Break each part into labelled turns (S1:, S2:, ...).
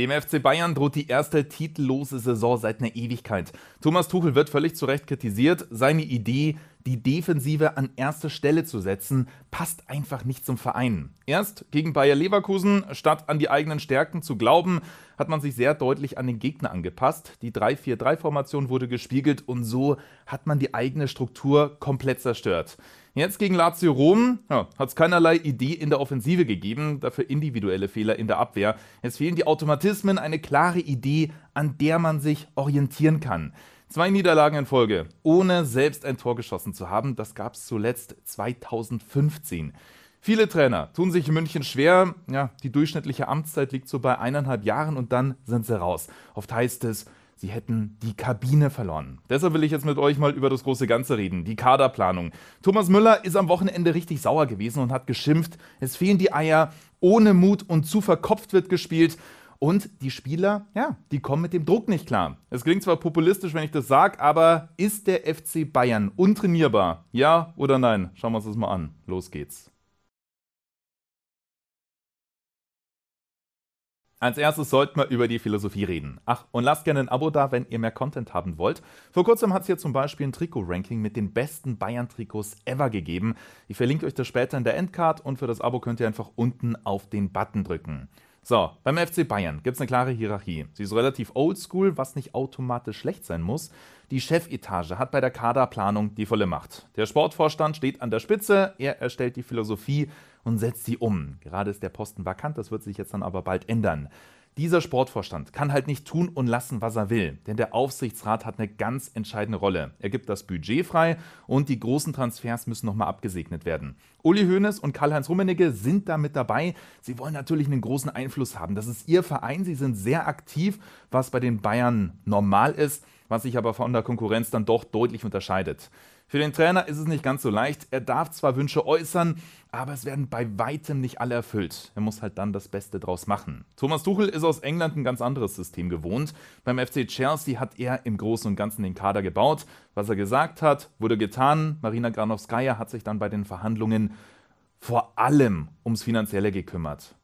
S1: Dem FC Bayern droht die erste titellose Saison seit einer Ewigkeit. Thomas Tuchel wird völlig zu Recht kritisiert. Seine Idee, die Defensive an erste Stelle zu setzen, passt einfach nicht zum Verein. Erst gegen Bayer Leverkusen, statt an die eigenen Stärken zu glauben, hat man sich sehr deutlich an den Gegner angepasst. Die 3-4-3-Formation wurde gespiegelt und so hat man die eigene Struktur komplett zerstört. Jetzt gegen Lazio Rom ja, hat es keinerlei Idee in der Offensive gegeben, dafür individuelle Fehler in der Abwehr. Es fehlen die Automatismen, eine klare Idee, an der man sich orientieren kann. Zwei Niederlagen in Folge, ohne selbst ein Tor geschossen zu haben, das gab es zuletzt 2015. Viele Trainer tun sich in München schwer. Ja, die durchschnittliche Amtszeit liegt so bei eineinhalb Jahren und dann sind sie raus. Oft heißt es, sie hätten die Kabine verloren. Deshalb will ich jetzt mit euch mal über das große Ganze reden, die Kaderplanung. Thomas Müller ist am Wochenende richtig sauer gewesen und hat geschimpft, es fehlen die Eier, ohne Mut und zu verkopft wird gespielt. Und die Spieler, ja, die kommen mit dem Druck nicht klar. Es klingt zwar populistisch, wenn ich das sage, aber ist der FC Bayern untrainierbar? Ja oder nein? Schauen wir uns das mal an. Los geht's. Als erstes sollten wir über die Philosophie reden. Ach, und lasst gerne ein Abo da, wenn ihr mehr Content haben wollt. Vor kurzem hat es hier zum Beispiel ein Trikot-Ranking mit den besten Bayern-Trikots ever gegeben. Ich verlinke euch das später in der Endcard und für das Abo könnt ihr einfach unten auf den Button drücken. So, beim FC Bayern gibt es eine klare Hierarchie. Sie ist relativ oldschool, was nicht automatisch schlecht sein muss. Die Chefetage hat bei der Kaderplanung die volle Macht. Der Sportvorstand steht an der Spitze, er erstellt die Philosophie, und setzt sie um. Gerade ist der Posten vakant, das wird sich jetzt dann aber bald ändern. Dieser Sportvorstand kann halt nicht tun und lassen, was er will, denn der Aufsichtsrat hat eine ganz entscheidende Rolle. Er gibt das Budget frei und die großen Transfers müssen nochmal abgesegnet werden. Uli Hoeneß und Karl-Heinz Rummenigge sind da mit dabei. Sie wollen natürlich einen großen Einfluss haben. Das ist ihr Verein, sie sind sehr aktiv, was bei den Bayern normal ist, was sich aber von der Konkurrenz dann doch deutlich unterscheidet. Für den Trainer ist es nicht ganz so leicht. Er darf zwar Wünsche äußern, aber es werden bei weitem nicht alle erfüllt. Er muss halt dann das Beste draus machen. Thomas Tuchel ist aus England ein ganz anderes System gewohnt. Beim FC Chelsea hat er im Großen und Ganzen den Kader gebaut. Was er gesagt hat, wurde getan. Marina Granowskaja hat sich dann bei den Verhandlungen vor allem ums Finanzielle gekümmert.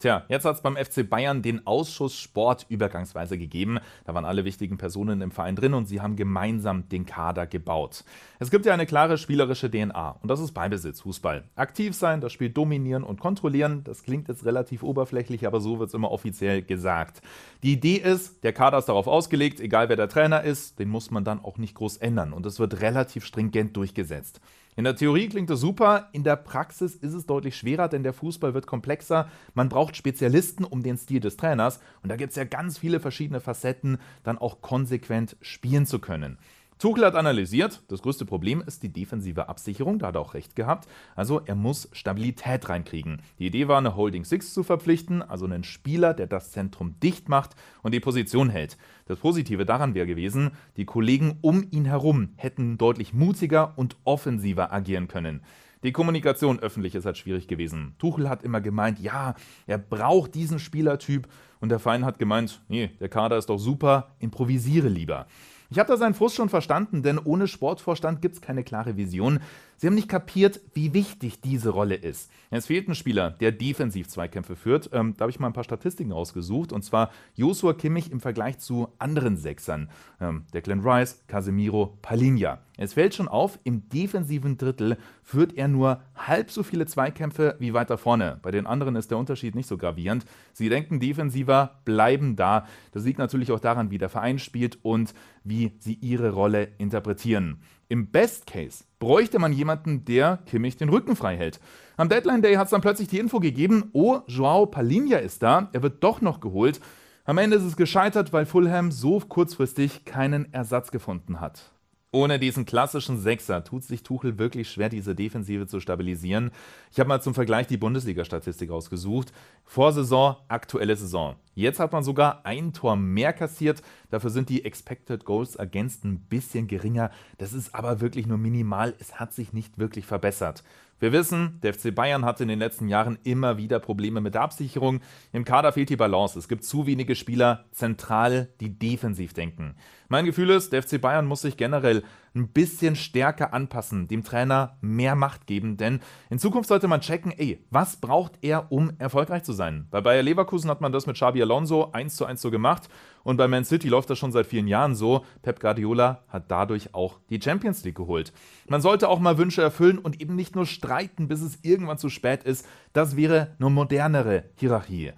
S1: Tja, jetzt hat es beim FC Bayern den Ausschuss Sport übergangsweise gegeben. Da waren alle wichtigen Personen im Verein drin und sie haben gemeinsam den Kader gebaut. Es gibt ja eine klare spielerische DNA und das ist Beibesitz, Fußball. Aktiv sein, das Spiel dominieren und kontrollieren, das klingt jetzt relativ oberflächlich, aber so wird es immer offiziell gesagt. Die Idee ist, der Kader ist darauf ausgelegt, egal wer der Trainer ist, den muss man dann auch nicht groß ändern und es wird relativ stringent durchgesetzt. In der Theorie klingt das super, in der Praxis ist es deutlich schwerer, denn der Fußball wird komplexer. Man braucht Spezialisten um den Stil des Trainers und da gibt es ja ganz viele verschiedene Facetten, dann auch konsequent spielen zu können. Tuchel hat analysiert, das größte Problem ist die defensive Absicherung, da hat er auch recht gehabt. Also er muss Stabilität reinkriegen. Die Idee war, eine Holding Six zu verpflichten, also einen Spieler, der das Zentrum dicht macht und die Position hält. Das Positive daran wäre gewesen, die Kollegen um ihn herum hätten deutlich mutiger und offensiver agieren können. Die Kommunikation öffentlich ist halt schwierig gewesen. Tuchel hat immer gemeint, ja, er braucht diesen Spielertyp und der Feind hat gemeint, nee, der Kader ist doch super, improvisiere lieber. Ich habe da seinen Frust schon verstanden, denn ohne Sportvorstand gibt es keine klare Vision. Sie haben nicht kapiert, wie wichtig diese Rolle ist. Es fehlt ein Spieler, der defensiv Zweikämpfe führt. Ähm, da habe ich mal ein paar Statistiken rausgesucht. Und zwar Joshua Kimmich im Vergleich zu anderen Sechsern. Ähm, Declan Rice, Casemiro, Palinja. Es fällt schon auf, im defensiven Drittel führt er nur halb so viele Zweikämpfe wie weiter vorne. Bei den anderen ist der Unterschied nicht so gravierend. Sie denken defensiver, bleiben da. Das liegt natürlich auch daran, wie der Verein spielt und wie sie ihre Rolle interpretieren. Im Best Case bräuchte man jemanden, der Kimmich den Rücken frei hält. Am Deadline Day hat es dann plötzlich die Info gegeben, oh, Joao Palinha ist da, er wird doch noch geholt. Am Ende ist es gescheitert, weil Fulham so kurzfristig keinen Ersatz gefunden hat. Ohne diesen klassischen Sechser tut sich Tuchel wirklich schwer, diese Defensive zu stabilisieren. Ich habe mal zum Vergleich die Bundesliga-Statistik rausgesucht. Vorsaison, aktuelle Saison. Jetzt hat man sogar ein Tor mehr kassiert. Dafür sind die Expected Goals Against ein bisschen geringer. Das ist aber wirklich nur minimal. Es hat sich nicht wirklich verbessert. Wir wissen, der FC Bayern hatte in den letzten Jahren immer wieder Probleme mit der Absicherung. Im Kader fehlt die Balance. Es gibt zu wenige Spieler zentral, die defensiv denken. Mein Gefühl ist, der FC Bayern muss sich generell ein bisschen stärker anpassen, dem Trainer mehr Macht geben, denn in Zukunft sollte man checken, ey, was braucht er, um erfolgreich zu sein? Bei Bayer Leverkusen hat man das mit Xabi Alonso 1 zu 1 so gemacht und bei Man City läuft das schon seit vielen Jahren so. Pep Guardiola hat dadurch auch die Champions League geholt. Man sollte auch mal Wünsche erfüllen und eben nicht nur streiten, bis es irgendwann zu spät ist. Das wäre eine modernere Hierarchie.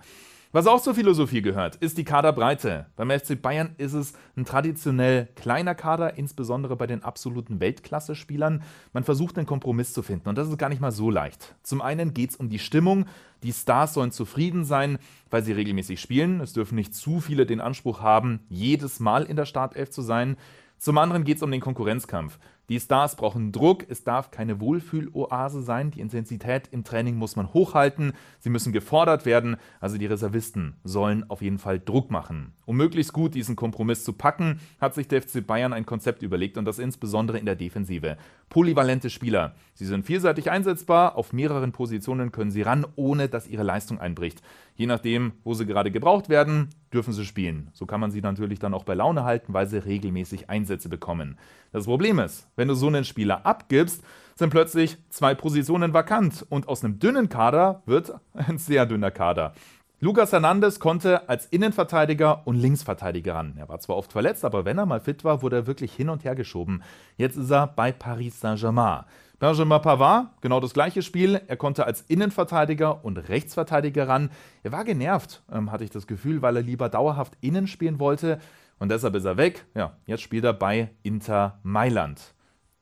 S1: Was auch zur Philosophie gehört, ist die Kaderbreite. Beim FC Bayern ist es ein traditionell kleiner Kader, insbesondere bei den absoluten Weltklasse-Spielern. Man versucht einen Kompromiss zu finden und das ist gar nicht mal so leicht. Zum einen geht es um die Stimmung. Die Stars sollen zufrieden sein, weil sie regelmäßig spielen. Es dürfen nicht zu viele den Anspruch haben, jedes Mal in der Startelf zu sein. Zum anderen geht es um den Konkurrenzkampf. Die Stars brauchen Druck, es darf keine Wohlfühloase sein, die Intensität im Training muss man hochhalten, sie müssen gefordert werden, also die Reservisten sollen auf jeden Fall Druck machen. Um möglichst gut diesen Kompromiss zu packen, hat sich der FC Bayern ein Konzept überlegt und das insbesondere in der Defensive. Polyvalente Spieler, sie sind vielseitig einsetzbar, auf mehreren Positionen können sie ran, ohne dass ihre Leistung einbricht. Je nachdem, wo sie gerade gebraucht werden, dürfen sie spielen. So kann man sie natürlich dann auch bei Laune halten, weil sie regelmäßig Einsätze bekommen. Das Problem ist, wenn du so einen Spieler abgibst, sind plötzlich zwei Positionen vakant und aus einem dünnen Kader wird ein sehr dünner Kader. Lucas Hernandez konnte als Innenverteidiger und Linksverteidiger ran. Er war zwar oft verletzt, aber wenn er mal fit war, wurde er wirklich hin und her geschoben. Jetzt ist er bei Paris Saint-Germain. Benjamin Pavard, genau das gleiche Spiel. Er konnte als Innenverteidiger und Rechtsverteidiger ran. Er war genervt, ähm, hatte ich das Gefühl, weil er lieber dauerhaft innen spielen wollte. Und deshalb ist er weg. Ja, jetzt spielt er bei Inter Mailand.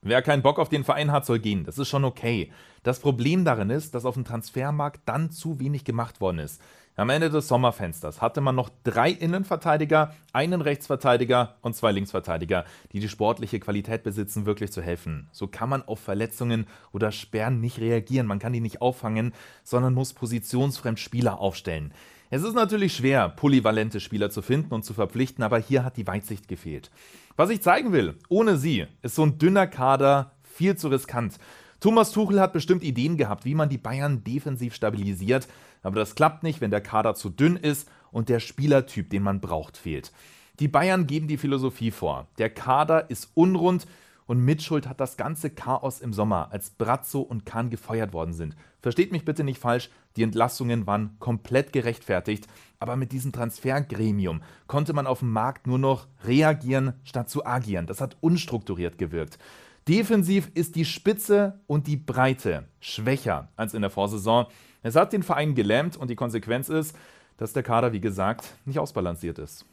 S1: Wer keinen Bock auf den Verein hat, soll gehen. Das ist schon okay. Das Problem darin ist, dass auf dem Transfermarkt dann zu wenig gemacht worden ist. Am Ende des Sommerfensters hatte man noch drei Innenverteidiger, einen Rechtsverteidiger und zwei Linksverteidiger, die die sportliche Qualität besitzen, wirklich zu helfen. So kann man auf Verletzungen oder Sperren nicht reagieren, man kann die nicht auffangen, sondern muss positionsfremd Spieler aufstellen. Es ist natürlich schwer, polyvalente Spieler zu finden und zu verpflichten, aber hier hat die Weitsicht gefehlt. Was ich zeigen will, ohne sie ist so ein dünner Kader viel zu riskant. Thomas Tuchel hat bestimmt Ideen gehabt, wie man die Bayern defensiv stabilisiert, aber das klappt nicht, wenn der Kader zu dünn ist und der Spielertyp, den man braucht, fehlt. Die Bayern geben die Philosophie vor. Der Kader ist unrund und Mitschuld hat das ganze Chaos im Sommer, als Brazzo und Kahn gefeuert worden sind. Versteht mich bitte nicht falsch, die Entlassungen waren komplett gerechtfertigt, aber mit diesem Transfergremium konnte man auf dem Markt nur noch reagieren statt zu agieren. Das hat unstrukturiert gewirkt. Defensiv ist die Spitze und die Breite schwächer als in der Vorsaison. Es hat den Verein gelähmt und die Konsequenz ist, dass der Kader, wie gesagt, nicht ausbalanciert ist.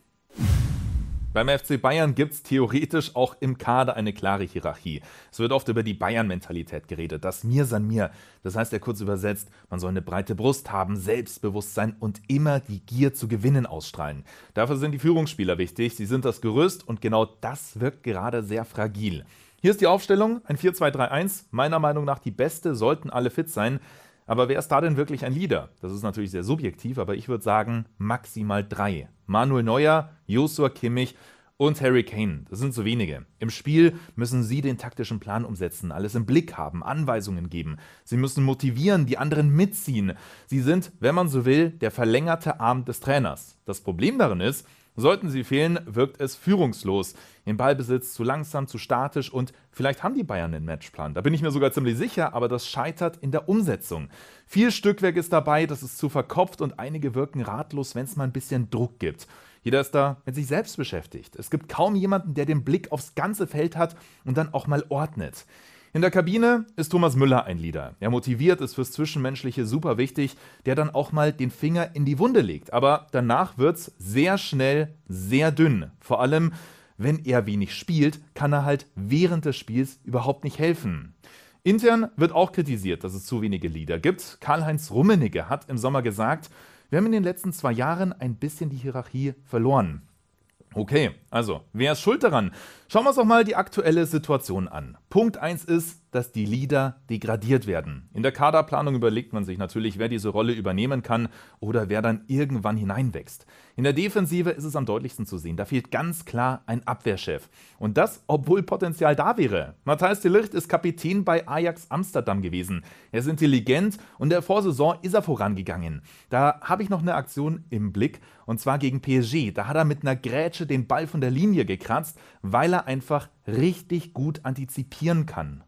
S1: Beim FC Bayern gibt es theoretisch auch im Kader eine klare Hierarchie. Es wird oft über die Bayern-Mentalität geredet, das Mir san mir. Das heißt ja kurz übersetzt, man soll eine breite Brust haben, Selbstbewusstsein und immer die Gier zu gewinnen ausstrahlen. Dafür sind die Führungsspieler wichtig, sie sind das Gerüst und genau das wirkt gerade sehr fragil. Hier ist die Aufstellung, ein 4-2-3-1, meiner Meinung nach die beste, sollten alle fit sein. Aber wer ist da denn wirklich ein Leader? Das ist natürlich sehr subjektiv, aber ich würde sagen maximal drei. Manuel Neuer, Joshua Kimmich und Harry Kane. Das sind so wenige. Im Spiel müssen sie den taktischen Plan umsetzen, alles im Blick haben, Anweisungen geben. Sie müssen motivieren, die anderen mitziehen. Sie sind, wenn man so will, der verlängerte Arm des Trainers. Das Problem darin ist, Sollten sie fehlen, wirkt es führungslos. Im Ballbesitz zu langsam, zu statisch und vielleicht haben die Bayern den Matchplan. Da bin ich mir sogar ziemlich sicher, aber das scheitert in der Umsetzung. Viel Stückwerk ist dabei, das ist zu verkopft und einige wirken ratlos, wenn es mal ein bisschen Druck gibt. Jeder ist da mit sich selbst beschäftigt. Es gibt kaum jemanden, der den Blick aufs ganze Feld hat und dann auch mal ordnet. In der Kabine ist Thomas Müller ein Leader. Er motiviert, ist fürs Zwischenmenschliche super wichtig, der dann auch mal den Finger in die Wunde legt. Aber danach wird's sehr schnell sehr dünn. Vor allem, wenn er wenig spielt, kann er halt während des Spiels überhaupt nicht helfen. Intern wird auch kritisiert, dass es zu wenige Leader gibt. Karl-Heinz Rummenigge hat im Sommer gesagt, wir haben in den letzten zwei Jahren ein bisschen die Hierarchie verloren. Okay, also, wer ist schuld daran? Schauen wir uns doch mal die aktuelle Situation an. Punkt 1 ist, dass die Leader degradiert werden. In der Kaderplanung überlegt man sich natürlich, wer diese Rolle übernehmen kann oder wer dann irgendwann hineinwächst. In der Defensive ist es am deutlichsten zu sehen. Da fehlt ganz klar ein Abwehrchef. Und das, obwohl Potenzial da wäre. Matthijs de Ligt ist Kapitän bei Ajax Amsterdam gewesen. Er ist intelligent und der Vorsaison ist er vorangegangen. Da habe ich noch eine Aktion im Blick und zwar gegen PSG. Da hat er mit einer Grätsche den Ball von der Linie gekratzt, weil er einfach richtig gut antizipiert passieren kann.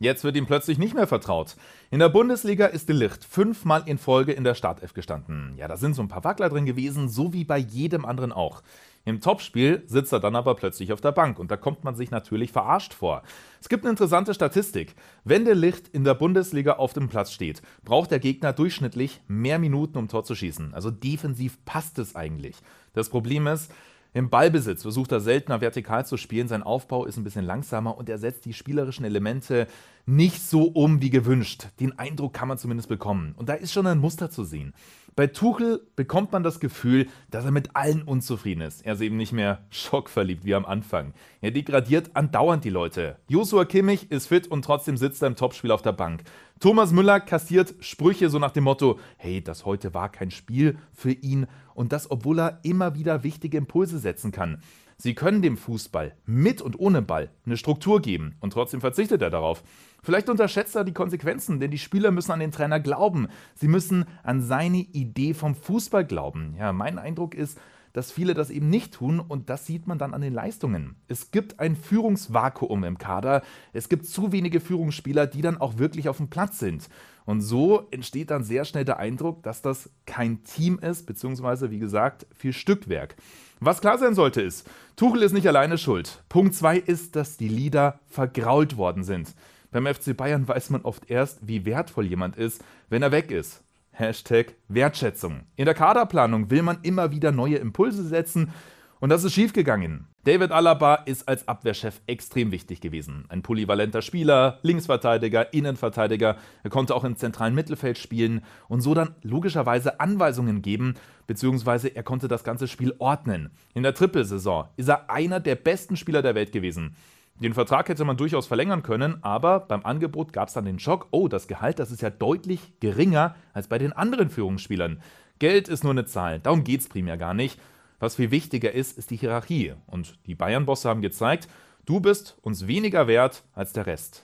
S1: Jetzt wird ihm plötzlich nicht mehr vertraut. In der Bundesliga ist De Licht fünfmal in Folge in der Startelf gestanden. Ja, da sind so ein paar Wackler drin gewesen, so wie bei jedem anderen auch. Im Topspiel sitzt er dann aber plötzlich auf der Bank und da kommt man sich natürlich verarscht vor. Es gibt eine interessante Statistik. Wenn der Licht in der Bundesliga auf dem Platz steht, braucht der Gegner durchschnittlich mehr Minuten, um Tor zu schießen. Also defensiv passt es eigentlich. Das Problem ist, im Ballbesitz versucht er seltener vertikal zu spielen, sein Aufbau ist ein bisschen langsamer und er setzt die spielerischen Elemente nicht so um wie gewünscht. Den Eindruck kann man zumindest bekommen. Und da ist schon ein Muster zu sehen. Bei Tuchel bekommt man das Gefühl, dass er mit allen unzufrieden ist. Er ist eben nicht mehr schockverliebt wie am Anfang. Er degradiert andauernd die Leute. Joshua Kimmich ist fit und trotzdem sitzt er im Topspiel auf der Bank. Thomas Müller kassiert Sprüche so nach dem Motto, hey, das heute war kein Spiel für ihn. Und das, obwohl er immer wieder wichtige Impulse setzen kann. Sie können dem Fußball mit und ohne Ball eine Struktur geben und trotzdem verzichtet er darauf. Vielleicht unterschätzt er die Konsequenzen, denn die Spieler müssen an den Trainer glauben. Sie müssen an seine Idee vom Fußball glauben. Ja, mein Eindruck ist, dass viele das eben nicht tun und das sieht man dann an den Leistungen. Es gibt ein Führungsvakuum im Kader. Es gibt zu wenige Führungsspieler, die dann auch wirklich auf dem Platz sind. Und so entsteht dann sehr schnell der Eindruck, dass das kein Team ist, beziehungsweise wie gesagt, viel Stückwerk. Was klar sein sollte ist, Tuchel ist nicht alleine schuld. Punkt 2 ist, dass die Leader vergrault worden sind. Beim FC Bayern weiß man oft erst, wie wertvoll jemand ist, wenn er weg ist. Hashtag Wertschätzung. In der Kaderplanung will man immer wieder neue Impulse setzen und das ist schiefgegangen. David Alaba ist als Abwehrchef extrem wichtig gewesen. Ein polyvalenter Spieler, Linksverteidiger, Innenverteidiger. Er konnte auch im zentralen Mittelfeld spielen und so dann logischerweise Anweisungen geben, beziehungsweise er konnte das ganze Spiel ordnen. In der Trippelsaison ist er einer der besten Spieler der Welt gewesen. Den Vertrag hätte man durchaus verlängern können, aber beim Angebot gab es dann den Schock, oh, das Gehalt, das ist ja deutlich geringer als bei den anderen Führungsspielern. Geld ist nur eine Zahl, darum geht es primär gar nicht. Was viel wichtiger ist, ist die Hierarchie. Und die Bayern-Bosse haben gezeigt, du bist uns weniger wert als der Rest.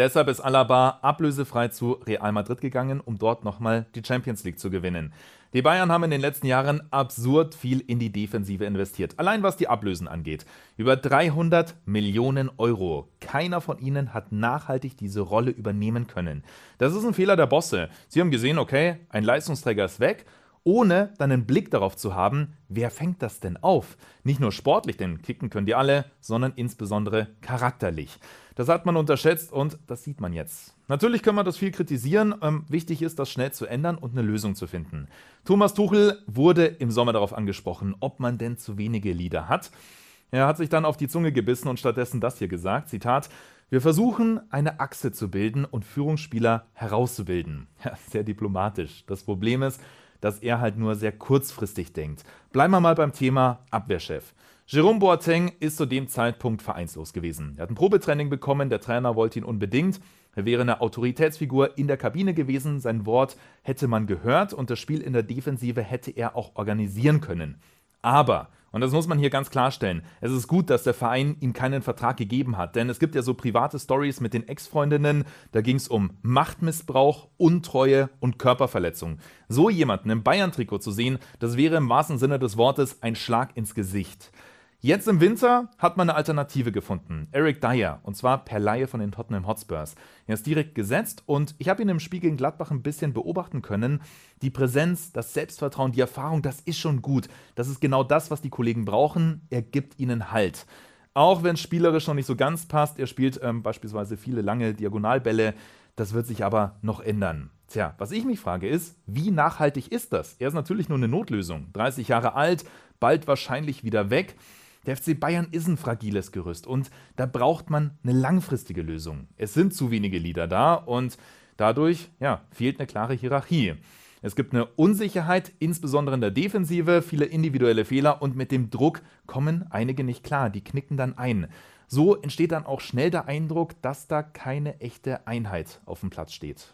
S1: Deshalb ist Alaba ablösefrei zu Real Madrid gegangen, um dort nochmal die Champions League zu gewinnen. Die Bayern haben in den letzten Jahren absurd viel in die Defensive investiert, allein was die Ablösen angeht. Über 300 Millionen Euro. Keiner von ihnen hat nachhaltig diese Rolle übernehmen können. Das ist ein Fehler der Bosse. Sie haben gesehen, okay, ein Leistungsträger ist weg, ohne dann einen Blick darauf zu haben, wer fängt das denn auf? Nicht nur sportlich, denn kicken können die alle, sondern insbesondere charakterlich. Das hat man unterschätzt und das sieht man jetzt. Natürlich kann man das viel kritisieren. Ähm, wichtig ist, das schnell zu ändern und eine Lösung zu finden. Thomas Tuchel wurde im Sommer darauf angesprochen, ob man denn zu wenige Lieder hat. Er hat sich dann auf die Zunge gebissen und stattdessen das hier gesagt, Zitat, wir versuchen, eine Achse zu bilden und Führungsspieler herauszubilden. Ja, sehr diplomatisch. Das Problem ist, dass er halt nur sehr kurzfristig denkt. Bleiben wir mal beim Thema Abwehrchef. Jerome Boateng ist zu dem Zeitpunkt vereinslos gewesen. Er hat ein Probetraining bekommen, der Trainer wollte ihn unbedingt. Er wäre eine Autoritätsfigur in der Kabine gewesen, sein Wort hätte man gehört und das Spiel in der Defensive hätte er auch organisieren können. Aber, und das muss man hier ganz klarstellen, es ist gut, dass der Verein ihm keinen Vertrag gegeben hat, denn es gibt ja so private Stories mit den Ex-Freundinnen, da ging es um Machtmissbrauch, Untreue und Körperverletzung. So jemanden im Bayern-Trikot zu sehen, das wäre im wahrsten Sinne des Wortes ein Schlag ins Gesicht. Jetzt im Winter hat man eine Alternative gefunden. Eric Dyer, und zwar per Laie von den Tottenham Hotspurs. Er ist direkt gesetzt und ich habe ihn im Spiegel in Gladbach ein bisschen beobachten können. Die Präsenz, das Selbstvertrauen, die Erfahrung, das ist schon gut. Das ist genau das, was die Kollegen brauchen. Er gibt ihnen Halt. Auch wenn es spielerisch noch nicht so ganz passt, er spielt ähm, beispielsweise viele lange Diagonalbälle. Das wird sich aber noch ändern. Tja, was ich mich frage ist, wie nachhaltig ist das? Er ist natürlich nur eine Notlösung. 30 Jahre alt, bald wahrscheinlich wieder weg. Der FC Bayern ist ein fragiles Gerüst und da braucht man eine langfristige Lösung. Es sind zu wenige Lieder da und dadurch ja, fehlt eine klare Hierarchie. Es gibt eine Unsicherheit, insbesondere in der Defensive, viele individuelle Fehler und mit dem Druck kommen einige nicht klar, die knicken dann ein. So entsteht dann auch schnell der Eindruck, dass da keine echte Einheit auf dem Platz steht.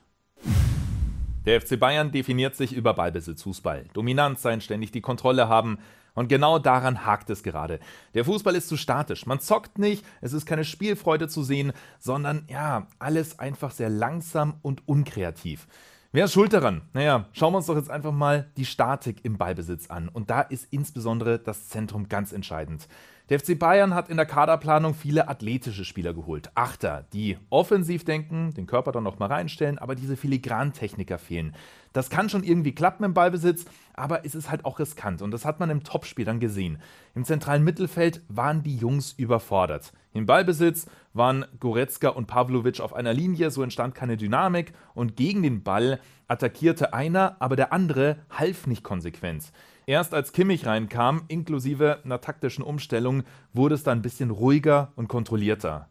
S1: Der FC Bayern definiert sich über Ballbesitzfußball. Dominant sein, ständig die Kontrolle haben, und genau daran hakt es gerade. Der Fußball ist zu statisch. Man zockt nicht, es ist keine Spielfreude zu sehen, sondern ja, alles einfach sehr langsam und unkreativ. Wer ist schuld daran? Naja, schauen wir uns doch jetzt einfach mal die Statik im Ballbesitz an. Und da ist insbesondere das Zentrum ganz entscheidend. Der FC Bayern hat in der Kaderplanung viele athletische Spieler geholt. Achter, die offensiv denken, den Körper dann nochmal reinstellen, aber diese Filigran-Techniker fehlen. Das kann schon irgendwie klappen im Ballbesitz, aber es ist halt auch riskant und das hat man im Topspiel dann gesehen. Im zentralen Mittelfeld waren die Jungs überfordert. Im Ballbesitz waren Goretzka und Pavlovic auf einer Linie, so entstand keine Dynamik und gegen den Ball attackierte einer, aber der andere half nicht konsequent. Erst als Kimmich reinkam, inklusive einer taktischen Umstellung, wurde es dann ein bisschen ruhiger und kontrollierter.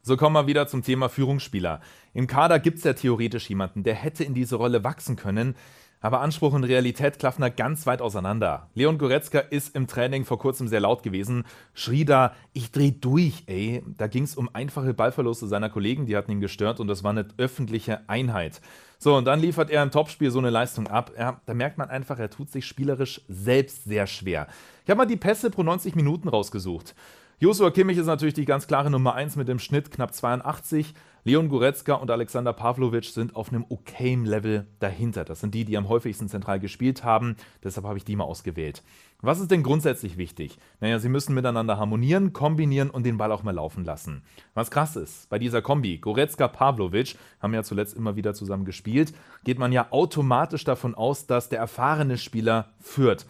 S1: So kommen wir wieder zum Thema Führungsspieler. Im Kader gibt es ja theoretisch jemanden, der hätte in diese Rolle wachsen können, aber Anspruch und Realität klaffen da ganz weit auseinander. Leon Goretzka ist im Training vor kurzem sehr laut gewesen, schrie da, ich dreh durch, ey. Da ging es um einfache Ballverluste seiner Kollegen, die hatten ihn gestört und das war eine öffentliche Einheit. So, und dann liefert er im Topspiel so eine Leistung ab. Ja, da merkt man einfach, er tut sich spielerisch selbst sehr schwer. Ich habe mal die Pässe pro 90 Minuten rausgesucht. Josua Kimmich ist natürlich die ganz klare Nummer 1 mit dem Schnitt knapp 82. Leon Goretzka und Alexander Pavlovic sind auf einem okayen Level dahinter. Das sind die, die am häufigsten zentral gespielt haben. Deshalb habe ich die mal ausgewählt. Was ist denn grundsätzlich wichtig? Naja, sie müssen miteinander harmonieren, kombinieren und den Ball auch mal laufen lassen. Was krass ist, bei dieser Kombi, Goretzka, Pavlovic, haben ja zuletzt immer wieder zusammen gespielt, geht man ja automatisch davon aus, dass der erfahrene Spieler führt.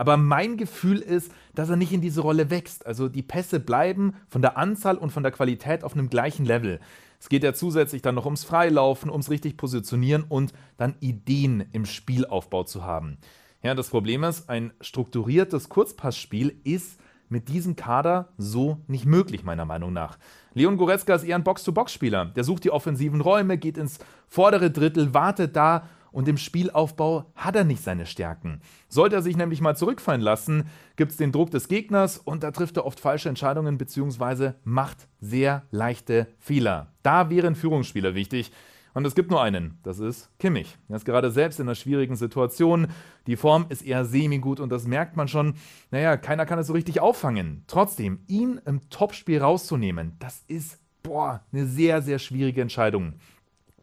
S1: Aber mein Gefühl ist, dass er nicht in diese Rolle wächst. Also die Pässe bleiben von der Anzahl und von der Qualität auf einem gleichen Level. Es geht ja zusätzlich dann noch ums Freilaufen, ums richtig positionieren und dann Ideen im Spielaufbau zu haben. Ja, das Problem ist, ein strukturiertes Kurzpassspiel ist mit diesem Kader so nicht möglich, meiner Meinung nach. Leon Goretzka ist eher ein Box-to-Box-Spieler. Der sucht die offensiven Räume, geht ins vordere Drittel, wartet da und im Spielaufbau hat er nicht seine Stärken. Sollte er sich nämlich mal zurückfallen lassen, gibt es den Druck des Gegners und da trifft er oft falsche Entscheidungen bzw. macht sehr leichte Fehler. Da wären Führungsspieler wichtig. Und es gibt nur einen, das ist Kimmich. Er ist gerade selbst in einer schwierigen Situation. Die Form ist eher semi-gut und das merkt man schon. Naja, keiner kann es so richtig auffangen. Trotzdem, ihn im Topspiel rauszunehmen, das ist, boah, eine sehr, sehr schwierige Entscheidung.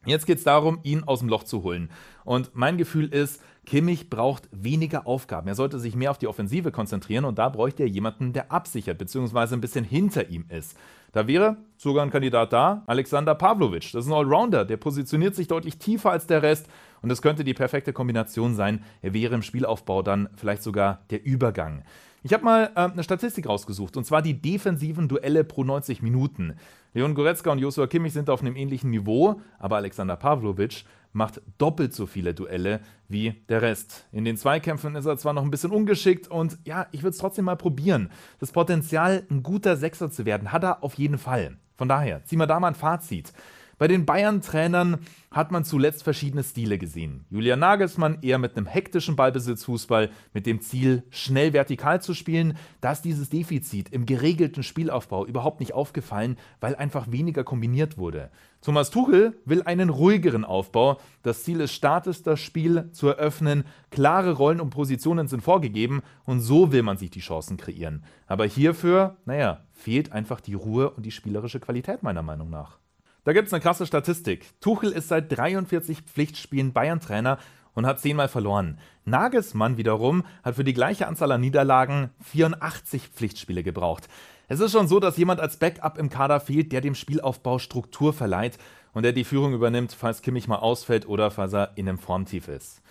S1: Jetzt geht es darum, ihn aus dem Loch zu holen. Und mein Gefühl ist, Kimmich braucht weniger Aufgaben. Er sollte sich mehr auf die Offensive konzentrieren und da bräuchte er jemanden, der absichert bzw. ein bisschen hinter ihm ist. Da wäre sogar ein Kandidat da, Alexander Pavlovic. Das ist ein Allrounder, der positioniert sich deutlich tiefer als der Rest und das könnte die perfekte Kombination sein. Er wäre im Spielaufbau dann vielleicht sogar der Übergang. Ich habe mal äh, eine Statistik rausgesucht, und zwar die defensiven Duelle pro 90 Minuten. Leon Goretzka und Joshua Kimmich sind auf einem ähnlichen Niveau, aber Alexander Pavlovic macht doppelt so viele Duelle wie der Rest. In den Zweikämpfen ist er zwar noch ein bisschen ungeschickt und ja, ich würde es trotzdem mal probieren. Das Potenzial, ein guter Sechser zu werden, hat er auf jeden Fall. Von daher, ziehen wir da mal ein Fazit. Bei den Bayern-Trainern hat man zuletzt verschiedene Stile gesehen. Julian Nagelsmann eher mit einem hektischen Ballbesitzfußball, mit dem Ziel, schnell vertikal zu spielen. Da ist dieses Defizit im geregelten Spielaufbau überhaupt nicht aufgefallen, weil einfach weniger kombiniert wurde. Thomas Tuchel will einen ruhigeren Aufbau. Das Ziel ist, Status das Spiel zu eröffnen. Klare Rollen und Positionen sind vorgegeben und so will man sich die Chancen kreieren. Aber hierfür, naja, fehlt einfach die Ruhe und die spielerische Qualität meiner Meinung nach. Da gibt es eine krasse Statistik. Tuchel ist seit 43 Pflichtspielen Bayern-Trainer und hat zehnmal verloren. Nagelsmann wiederum hat für die gleiche Anzahl an Niederlagen 84 Pflichtspiele gebraucht. Es ist schon so, dass jemand als Backup im Kader fehlt, der dem Spielaufbau Struktur verleiht und der die Führung übernimmt, falls Kimmich mal ausfällt oder falls er in einem Formtief ist.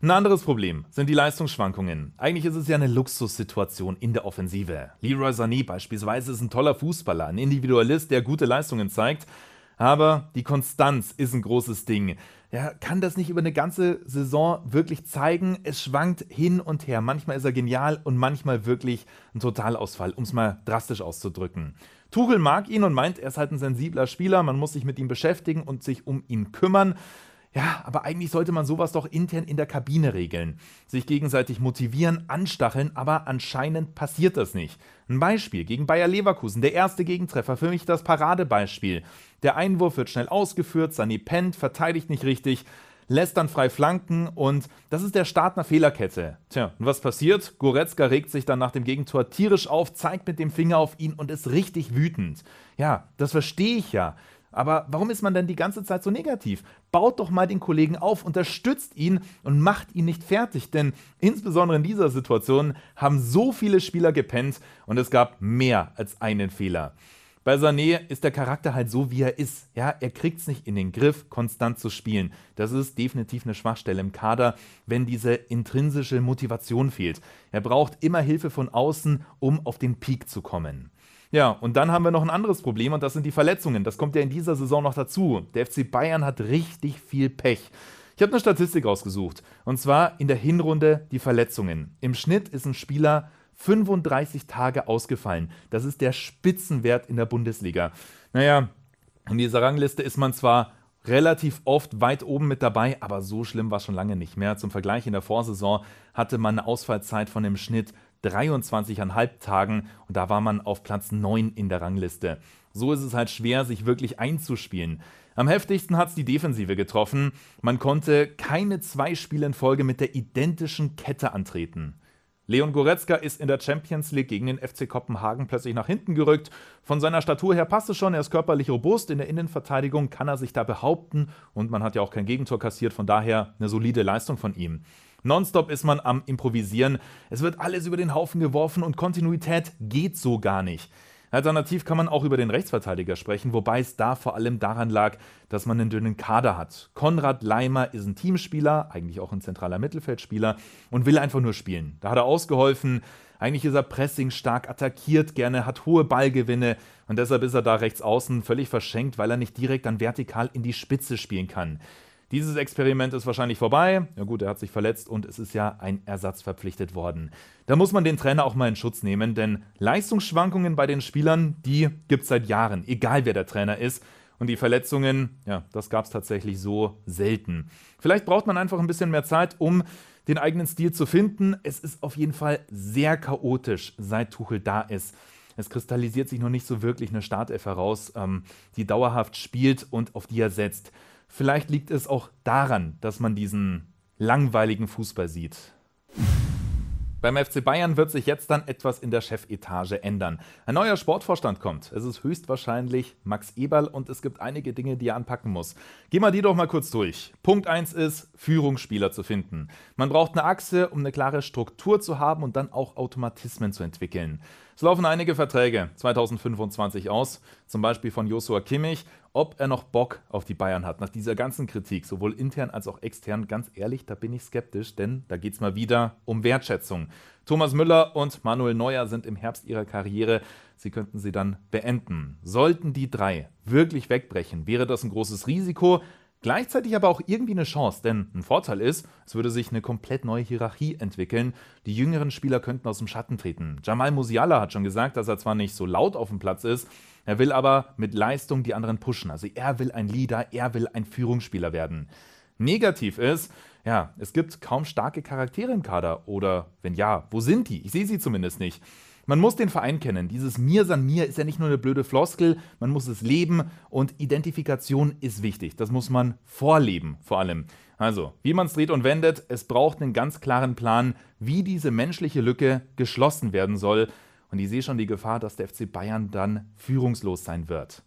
S1: Ein anderes Problem sind die Leistungsschwankungen. Eigentlich ist es ja eine Luxussituation in der Offensive. Leroy Sané beispielsweise ist ein toller Fußballer, ein Individualist, der gute Leistungen zeigt, aber die Konstanz ist ein großes Ding. Er kann das nicht über eine ganze Saison wirklich zeigen. Es schwankt hin und her. Manchmal ist er genial und manchmal wirklich ein Totalausfall, um es mal drastisch auszudrücken. Tuchel mag ihn und meint, er ist halt ein sensibler Spieler, man muss sich mit ihm beschäftigen und sich um ihn kümmern. Ja, aber eigentlich sollte man sowas doch intern in der Kabine regeln. Sich gegenseitig motivieren, anstacheln, aber anscheinend passiert das nicht. Ein Beispiel gegen Bayer Leverkusen, der erste Gegentreffer, für mich das Paradebeispiel. Der Einwurf wird schnell ausgeführt, Sani pennt, verteidigt nicht richtig, lässt dann frei flanken und das ist der Start einer Fehlerkette. Tja, und was passiert? Goretzka regt sich dann nach dem Gegentor tierisch auf, zeigt mit dem Finger auf ihn und ist richtig wütend. Ja, das verstehe ich ja. Aber warum ist man denn die ganze Zeit so negativ? Baut doch mal den Kollegen auf, unterstützt ihn und macht ihn nicht fertig, denn insbesondere in dieser Situation haben so viele Spieler gepennt und es gab mehr als einen Fehler. Bei Sané ist der Charakter halt so, wie er ist. Ja, er kriegt es nicht in den Griff, konstant zu spielen. Das ist definitiv eine Schwachstelle im Kader, wenn diese intrinsische Motivation fehlt. Er braucht immer Hilfe von außen, um auf den Peak zu kommen. Ja, und dann haben wir noch ein anderes Problem und das sind die Verletzungen. Das kommt ja in dieser Saison noch dazu. Der FC Bayern hat richtig viel Pech. Ich habe eine Statistik rausgesucht und zwar in der Hinrunde die Verletzungen. Im Schnitt ist ein Spieler 35 Tage ausgefallen. Das ist der Spitzenwert in der Bundesliga. Naja, in dieser Rangliste ist man zwar relativ oft weit oben mit dabei, aber so schlimm war schon lange nicht mehr. Zum Vergleich in der Vorsaison hatte man eine Ausfallzeit von im Schnitt 23,5 Tagen und da war man auf Platz 9 in der Rangliste. So ist es halt schwer, sich wirklich einzuspielen. Am heftigsten hat es die Defensive getroffen. Man konnte keine zwei Spiele in Folge mit der identischen Kette antreten. Leon Goretzka ist in der Champions League gegen den FC Kopenhagen plötzlich nach hinten gerückt. Von seiner Statur her passt es schon, er ist körperlich robust, in der Innenverteidigung kann er sich da behaupten und man hat ja auch kein Gegentor kassiert, von daher eine solide Leistung von ihm. Nonstop ist man am Improvisieren. Es wird alles über den Haufen geworfen und Kontinuität geht so gar nicht. Alternativ kann man auch über den Rechtsverteidiger sprechen, wobei es da vor allem daran lag, dass man einen dünnen Kader hat. Konrad Leimer ist ein Teamspieler, eigentlich auch ein zentraler Mittelfeldspieler und will einfach nur spielen. Da hat er ausgeholfen. Eigentlich ist er pressing stark, attackiert gerne, hat hohe Ballgewinne und deshalb ist er da rechts außen völlig verschenkt, weil er nicht direkt dann vertikal in die Spitze spielen kann. Dieses Experiment ist wahrscheinlich vorbei. Ja gut, er hat sich verletzt und es ist ja ein Ersatz verpflichtet worden. Da muss man den Trainer auch mal in Schutz nehmen, denn Leistungsschwankungen bei den Spielern, die gibt es seit Jahren, egal wer der Trainer ist. Und die Verletzungen, ja, das gab es tatsächlich so selten. Vielleicht braucht man einfach ein bisschen mehr Zeit, um den eigenen Stil zu finden. Es ist auf jeden Fall sehr chaotisch, seit Tuchel da ist. Es kristallisiert sich noch nicht so wirklich eine Startelf heraus, ähm, die dauerhaft spielt und auf die er setzt. Vielleicht liegt es auch daran, dass man diesen langweiligen Fußball sieht. Beim FC Bayern wird sich jetzt dann etwas in der Chefetage ändern. Ein neuer Sportvorstand kommt. Es ist höchstwahrscheinlich Max Eberl und es gibt einige Dinge, die er anpacken muss. Geh mal die doch mal kurz durch. Punkt 1 ist, Führungsspieler zu finden. Man braucht eine Achse, um eine klare Struktur zu haben und dann auch Automatismen zu entwickeln. Es laufen einige Verträge 2025 aus, zum Beispiel von Joshua Kimmich, ob er noch Bock auf die Bayern hat. Nach dieser ganzen Kritik, sowohl intern als auch extern, ganz ehrlich, da bin ich skeptisch, denn da geht es mal wieder um Wertschätzung. Thomas Müller und Manuel Neuer sind im Herbst ihrer Karriere. Sie könnten sie dann beenden. Sollten die drei wirklich wegbrechen, wäre das ein großes Risiko. Gleichzeitig aber auch irgendwie eine Chance, denn ein Vorteil ist, es würde sich eine komplett neue Hierarchie entwickeln. Die jüngeren Spieler könnten aus dem Schatten treten. Jamal Musiala hat schon gesagt, dass er zwar nicht so laut auf dem Platz ist, er will aber mit Leistung die anderen pushen. Also er will ein Leader, er will ein Führungsspieler werden. Negativ ist, ja, es gibt kaum starke Charaktere im Kader. Oder wenn ja, wo sind die? Ich sehe sie zumindest nicht. Man muss den Verein kennen. Dieses Mir san mir ist ja nicht nur eine blöde Floskel, man muss es leben und Identifikation ist wichtig. Das muss man vorleben vor allem. Also, wie man es dreht und wendet, es braucht einen ganz klaren Plan, wie diese menschliche Lücke geschlossen werden soll. Und ich sehe schon die Gefahr, dass der FC Bayern dann führungslos sein wird.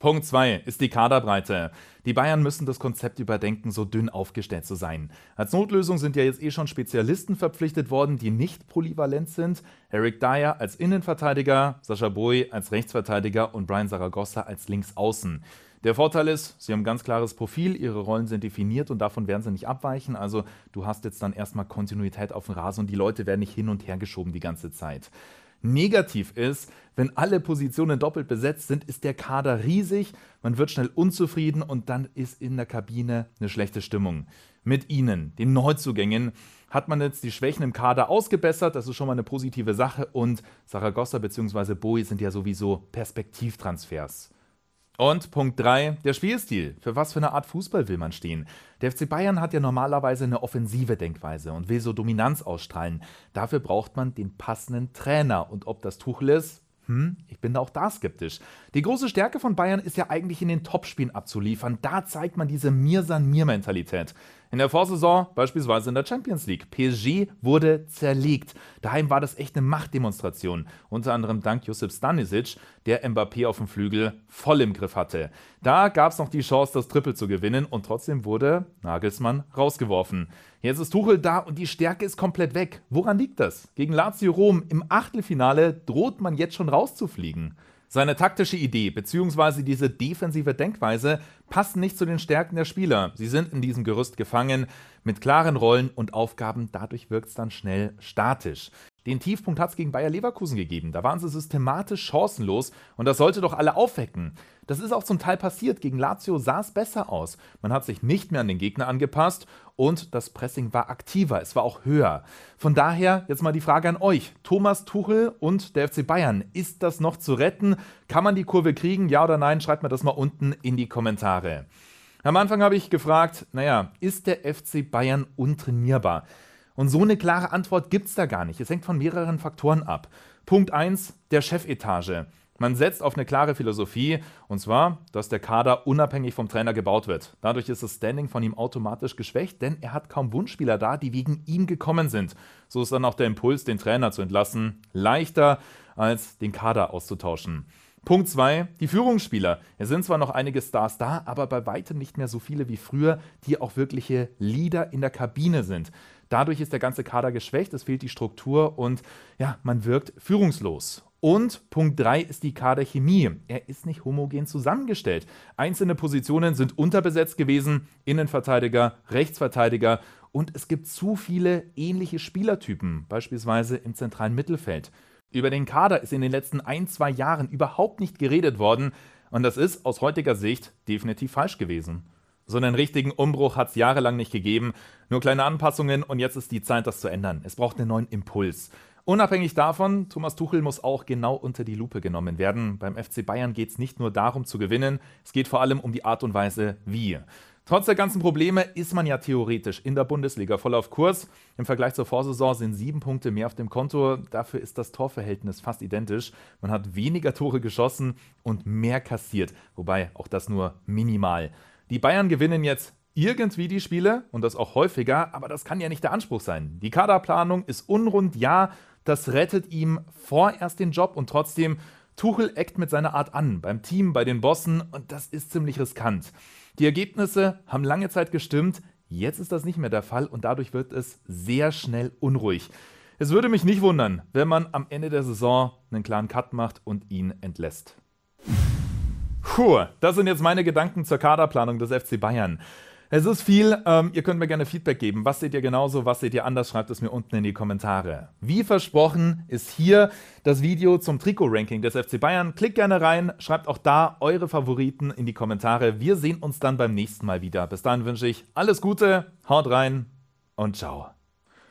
S1: Punkt 2 ist die Kaderbreite. Die Bayern müssen das Konzept überdenken, so dünn aufgestellt zu sein. Als Notlösung sind ja jetzt eh schon Spezialisten verpflichtet worden, die nicht polyvalent sind. Eric Dyer als Innenverteidiger, Sascha Boy als Rechtsverteidiger und Brian Saragossa als Linksaußen. Der Vorteil ist, sie haben ein ganz klares Profil, ihre Rollen sind definiert und davon werden sie nicht abweichen. Also du hast jetzt dann erstmal Kontinuität auf dem Rasen und die Leute werden nicht hin und her geschoben die ganze Zeit. Negativ ist, wenn alle Positionen doppelt besetzt sind, ist der Kader riesig, man wird schnell unzufrieden und dann ist in der Kabine eine schlechte Stimmung. Mit ihnen, den Neuzugängen, hat man jetzt die Schwächen im Kader ausgebessert, das ist schon mal eine positive Sache und Saragossa bzw. Bowie sind ja sowieso Perspektivtransfers. Und Punkt 3, der Spielstil. Für was für eine Art Fußball will man stehen? Der FC Bayern hat ja normalerweise eine offensive Denkweise und will so Dominanz ausstrahlen. Dafür braucht man den passenden Trainer. Und ob das Tuchel ist, hm, ich bin da auch da skeptisch. Die große Stärke von Bayern ist ja eigentlich in den Topspielen abzuliefern. Da zeigt man diese Mir-San-Mir-Mentalität. mir san mir mentalität mir in der Vorsaison beispielsweise in der Champions League. PSG wurde zerlegt. Daheim war das echt eine Machtdemonstration. Unter anderem dank Josip Stanisic, der Mbappé auf dem Flügel voll im Griff hatte. Da gab es noch die Chance, das Triple zu gewinnen und trotzdem wurde Nagelsmann rausgeworfen. Jetzt ist Tuchel da und die Stärke ist komplett weg. Woran liegt das? Gegen Lazio Rom im Achtelfinale droht man jetzt schon rauszufliegen. Seine taktische Idee bzw. diese defensive Denkweise passt nicht zu den Stärken der Spieler. Sie sind in diesem Gerüst gefangen, mit klaren Rollen und Aufgaben, dadurch wirkt es dann schnell statisch. Den Tiefpunkt hat es gegen Bayer Leverkusen gegeben. Da waren sie systematisch chancenlos und das sollte doch alle aufwecken. Das ist auch zum Teil passiert. Gegen Lazio sah es besser aus. Man hat sich nicht mehr an den Gegner angepasst und das Pressing war aktiver, es war auch höher. Von daher jetzt mal die Frage an euch. Thomas Tuchel und der FC Bayern, ist das noch zu retten? Kann man die Kurve kriegen? Ja oder nein? Schreibt mir das mal unten in die Kommentare. Am Anfang habe ich gefragt, naja, ist der FC Bayern untrainierbar? Und so eine klare Antwort gibt es da gar nicht. Es hängt von mehreren Faktoren ab. Punkt 1, der Chefetage. Man setzt auf eine klare Philosophie, und zwar, dass der Kader unabhängig vom Trainer gebaut wird. Dadurch ist das Standing von ihm automatisch geschwächt, denn er hat kaum Wunschspieler da, die wegen ihm gekommen sind. So ist dann auch der Impuls, den Trainer zu entlassen, leichter als den Kader auszutauschen. Punkt 2, die Führungsspieler. Es sind zwar noch einige Stars da, aber bei weitem nicht mehr so viele wie früher, die auch wirkliche Leader in der Kabine sind. Dadurch ist der ganze Kader geschwächt, es fehlt die Struktur und ja, man wirkt führungslos. Und Punkt 3 ist die Kaderchemie. Er ist nicht homogen zusammengestellt. Einzelne Positionen sind unterbesetzt gewesen. Innenverteidiger, Rechtsverteidiger. Und es gibt zu viele ähnliche Spielertypen, beispielsweise im zentralen Mittelfeld. Über den Kader ist in den letzten ein, zwei Jahren überhaupt nicht geredet worden. Und das ist aus heutiger Sicht definitiv falsch gewesen. So einen richtigen Umbruch hat es jahrelang nicht gegeben. Nur kleine Anpassungen und jetzt ist die Zeit, das zu ändern. Es braucht einen neuen Impuls. Unabhängig davon, Thomas Tuchel muss auch genau unter die Lupe genommen werden. Beim FC Bayern geht es nicht nur darum zu gewinnen, es geht vor allem um die Art und Weise, wie. Trotz der ganzen Probleme ist man ja theoretisch in der Bundesliga voll auf Kurs. Im Vergleich zur Vorsaison sind sieben Punkte mehr auf dem Konto. Dafür ist das Torverhältnis fast identisch. Man hat weniger Tore geschossen und mehr kassiert, wobei auch das nur minimal. Die Bayern gewinnen jetzt irgendwie die Spiele und das auch häufiger, aber das kann ja nicht der Anspruch sein. Die Kaderplanung ist unrund, ja, das rettet ihm vorerst den Job und trotzdem Tuchel eckt mit seiner Art an, beim Team, bei den Bossen und das ist ziemlich riskant. Die Ergebnisse haben lange Zeit gestimmt, jetzt ist das nicht mehr der Fall und dadurch wird es sehr schnell unruhig. Es würde mich nicht wundern, wenn man am Ende der Saison einen klaren Cut macht und ihn entlässt. Puh, das sind jetzt meine Gedanken zur Kaderplanung des FC Bayern. Es ist viel, ähm, ihr könnt mir gerne Feedback geben. Was seht ihr genauso, was seht ihr anders? Schreibt es mir unten in die Kommentare. Wie versprochen ist hier das Video zum Trikot-Ranking des FC Bayern. Klickt gerne rein, schreibt auch da eure Favoriten in die Kommentare. Wir sehen uns dann beim nächsten Mal wieder. Bis dahin wünsche ich alles Gute, haut rein und ciao.